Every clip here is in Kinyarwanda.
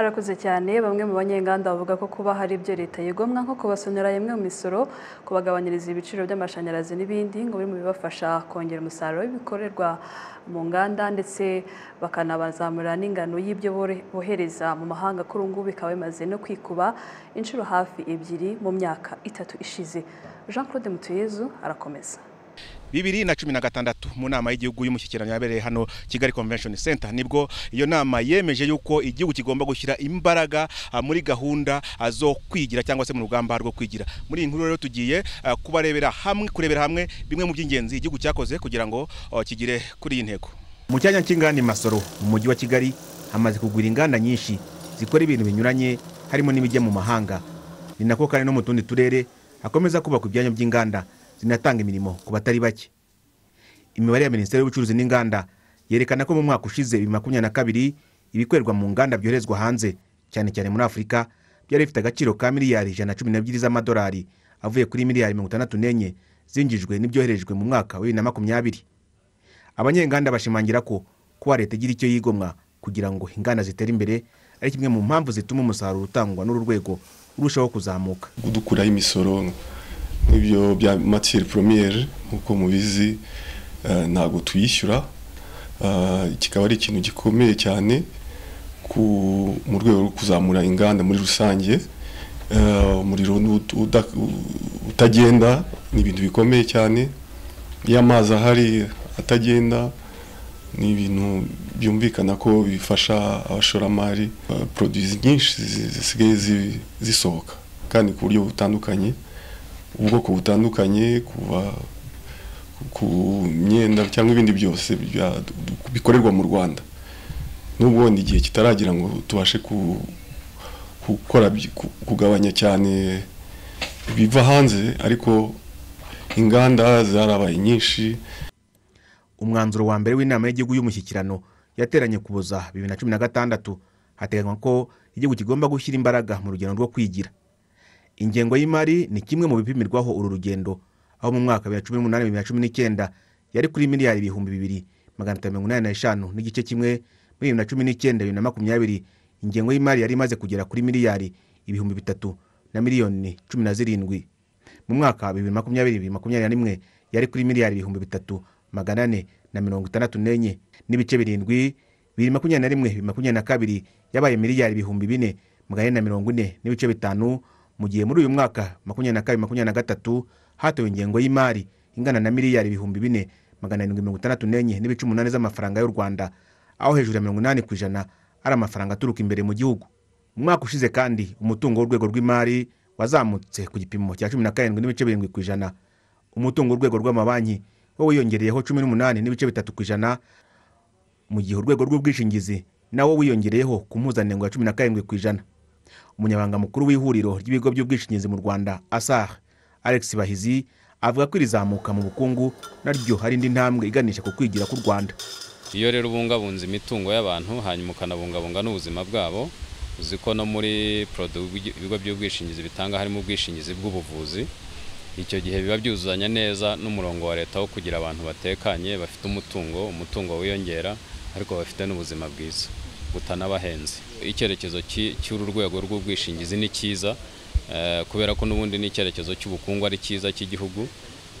arakoze cyane bamwe mu banyenganda bavuga ko kuba hari ibyo leta yigomwa nko kubasonera imwe mu misoro kubagabanyiriza ibiciro by'amashanyarazi n'ibindi ngo biri mu bibafasha kongera umusaruro w'ibikorerwa mu nganda ndetse bakanabazamura n'ingano y'ibyo bohereza mu mahanga kuri ubu ngubu bikaba bimaze no kwikuba inshuro hafi ebyiri mu myaka itatu ishize jean claude mutuyezu arakomeza bibiri na cumi na gatandatu mu nama y'igihugu y'umushyikirano yabereye hano Kigali Convention Center nibwo iyo nama yemeje yuko igihugu kigomba gushyira imbaraga ah, muri gahunda ah, zo kwigira cyangwa se mu rugamba rwo kwigira muri iyi nkuru rero tugiye ah, kubarebera hamwe kurebera hamwe bimwe mu by'ingenzi igihugu cyakoze kugira ngo oh, kigire kuri iyi ntego mu cyanya cy'inganda Masoro mu mujyi wa Kigali hamaze kugwira inganda nyinshi zikora ibintu binyuranye harimo n'ibijya mu mahanga ni nako kandi no mu tundi turere hakomeza kubakwa ibyanya by'inganda zinatanga imirimo ku batari bake imibare ya minisiteri y'ubucuruzi n'inganda yerekana ko mu mwaka ushize bibiri makumyabiri na kabiri ibikorerwa mu nganda byoherezwa hanze cyane cyane muri afurika byari bifite agaciro ka miliyari ijana na cumi n'ebyiri z'amadolari avuye kuri miliyari mirongo itandatu n'enye zinjijwe n'ibyoherejwe mu mwaka wa bibiri na makumyabiri abanyenganda bashimangira ko kuba leta igira icyo yigomwa kugira ngo inganda zitere imbere ari kimwe mu mpamvu zituma umusaruro utangwa n'uru rwego urushaho kuzamuka dukuraho imisoro ibyo bya matiyeri poromiyeri nk'uko mubizi eh, ntabwo tuyishyura eh, kikaba ari ikintu gikomeye cyane mu rwego rwo kuzamura inganda muri rusange eh, umuriro utagenda ni ibintu bikomeye cyane iyo amazi ahari atagenda ni ibintu byumvikana ko bifasha abashoramari poroduwi nyinshi zisigaye zisohoka kandi ku buryo butandukanye ubwoko butandukanye kuva ku myenda cyangwa ibindi byose bikorerwa mu rwanda n'ubwo igihe kitaragira ngo tubashe gukora kugabanya cyane biva hanze ariko inganda zarabaye nyinshi umwanzuro wa mbere w'inama y'igihugu y'umushyikirano yateranye kuboza bibiri na cumi na gatandatu hateganywa ko igihugu kigomba gushyira imbaraga mu rugendo rwo kwigira ingengo y'imari ni kimwe mu bipimirwaho uru rugendo aho mu mwaka wa cumi n'umunani bibiri na cumi n'icyenda yari kuri miliyari ibihumbi bibiri magana atanu mirongo inani n'eshanu n'igice kimwe muri bibiri na cumi n'icyenda bibiri na makumyabiri ingengo y'imari yari imaze kugera kuri miliyari ibihumbi bitatu na miliyoni cumi na zirindwi mu mwaka wa bibiri makumyabiri bibiri na makumyabiri na rimwe yari kuri miliyari ibihumbi bitatu magana ane na mirongo itandatu n'enye n'ibice birindwi bibiri na makumyabiri na rimwe bibiri na makumyabiri na kabiri yabaye miliyari ibihumbi bine magana ane na mirongo ine n'ibice bitanu mu gihe muri uyu mwaka makumyabiri na kabiri makumyabiri na gatatu hatowe ingengo y'imari ingana na miliyari ibihumbi bine magana arindwi mirongo itandatu n'enye n'ibice umunani z'amafaranga y'u rwanda aho hejuru ya mirongo inani ku ijana ari amafaranga aturuka imbere mu gihugu mu mwaka ushize kandi umutungo w'urwego rw'imari wazamutse ku gipimo cya cumi na karindwi n'ibice birindwi ku ijana umutungo w'urwego rw'amabanki wo wiyongereyeho cumi n'umunani n'ibice bitatu ku ijana mu gihe urwego rw'ubwishingizi nawo wiyongereyeho ku mpuzandengo ya cumi na karindwi ku ijana umunyabanga mukuru w'ihuriro ry'ibigo by'ubwishingizi mu rwanda Asah. alex bahizi avuga ko irizamuka mu bukungu naryo hari indi ntambwe iganisha ku kwigira k'u rwanda iyo rero ubungabunze imitungo y'abantu hanyuma ukanabungabunga n'ubuzima bwabo uzi ko no muri ibigo by'ubwishingizi bitanga harimo ubwishingizi bw'ubuvuzi icyo gihe biba byuzuzanya neza n'umurongo wa leta wo kugira abantu batekanye bafite umutungo umutungo wiyongera ariko bafite n'ubuzima bwiza butanabahenze icyerekezo cy'uru rwego rw'ubwishingizi ni cyiza eh, kubera ko n'ubundi ni icyerekezo cy'ubukungu ari cyiza cy'igihugu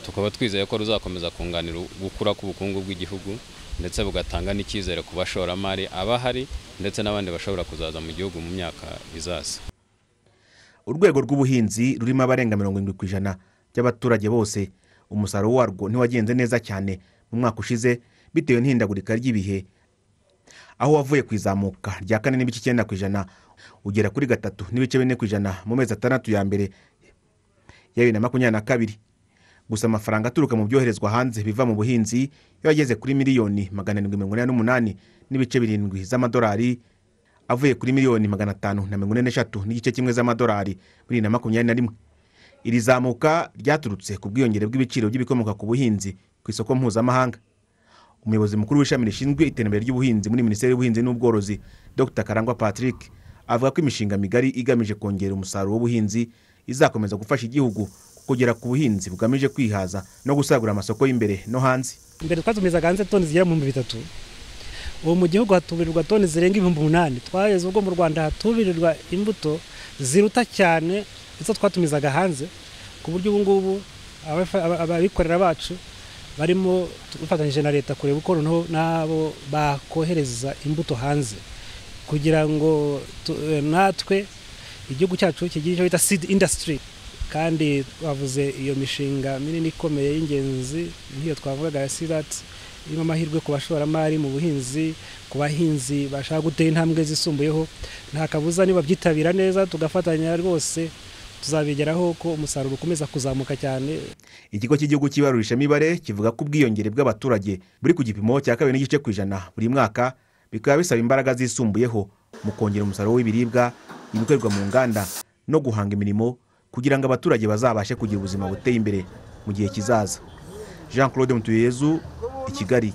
tukaba twizeye ko ruzakomeza kunganira gukura k'ubukungu bw'igihugu ndetse bugatanga n'icyizere ku bashoramari abahari ndetse n'abandi bashobora kuzaza mu gihugu mu myaka izaza urwego rw'ubuhinzi rurimo abarenga mirongo irindwi ku ijana by'abaturage bose umusaruro warwo ntiwagenze neza cyane mu mwaka ushize bitewe n'ihindagurika ry'ibihe aho wavuye ku izamuka rya kane n'ibice icyenda ku ijana ugera kuri gatatu n'ibice bine ku ijana mu mezi atandatu ya mbere ya bibiri na makumyabiri na kabiri gusa amafaranga aturuka mu byoherezwa hanze biva mu buhinzi yo ageze kuri miliyoni magana arindwi mirongo ine n'umunani n'ibice birindwi z'amadolari avuye kuri miliyoni magana atanu na mirongo ine n'eshatu n'igice kimwe z'amadolari bibiri na makumyabiri na rimwe iri zamuka ryaturutse ku bwiyongere bw'ibiciro by'ibikomoka ku buhinzi ku isoko mpuzamahanga umuyobozi mukuru w'ishami rishinzwe iterambere ry'ubuhinzi muri minisiteri y'ubuhinzi n'ubworozi dr karangwa patrick avuga ko imishinga migari igamije kongera umusaruro w'ubuhinzi izakomeza gufasha igihugu kugera ku buhinzi bugamije kwihaza no gusagura amasoko y'imbere no hanze imbere twatumizaga hanze toni zigera mu bihumbi bitatu ubu mu gihugu hatubirirwa toni zirenga ibihumbi umunani twageze ubwo mu rwanda hatubirirwa imbuto ziruta cyane izo twatumizaga hanze ku buryo ubungubu ngubu abikorera bacu barimo dufatanyije na leta kureba uko noneho n'abo bakohereza imbuto hanze kugira ngo eh, natwe igihugu cyacu kigire icyo bita seed industry kandi twavuze iyo mishinga minini ikomeye y'ingenzi nk'iyo twavugaga ya sirati irimo amahirwe ku bashoramari mu buhinzi ku bahinzi bashaka gutera intambwe zisumbuyeho nta kabuza nibabyitabira neza tugafatanya rwose tuzabigeraho ko umusaruro ukomeza kuzamuka cyane ikigo cy'igihugu cy'ibarurisha imibare kivuga ko ubwiyongere bw'abaturage buri ku gipimo cya kabiri n'igice ku ijana buri mwaka bikaba bisaba imbaraga zisumbuyeho mu kongera umusaruro w'ibiribwa ibikorerwa mu nganda no guhanga imirimo kugira ngo abaturage bazabashe kugira ubuzima buteye imbere mu gihe kizaza jean claude mutuyezu i kigali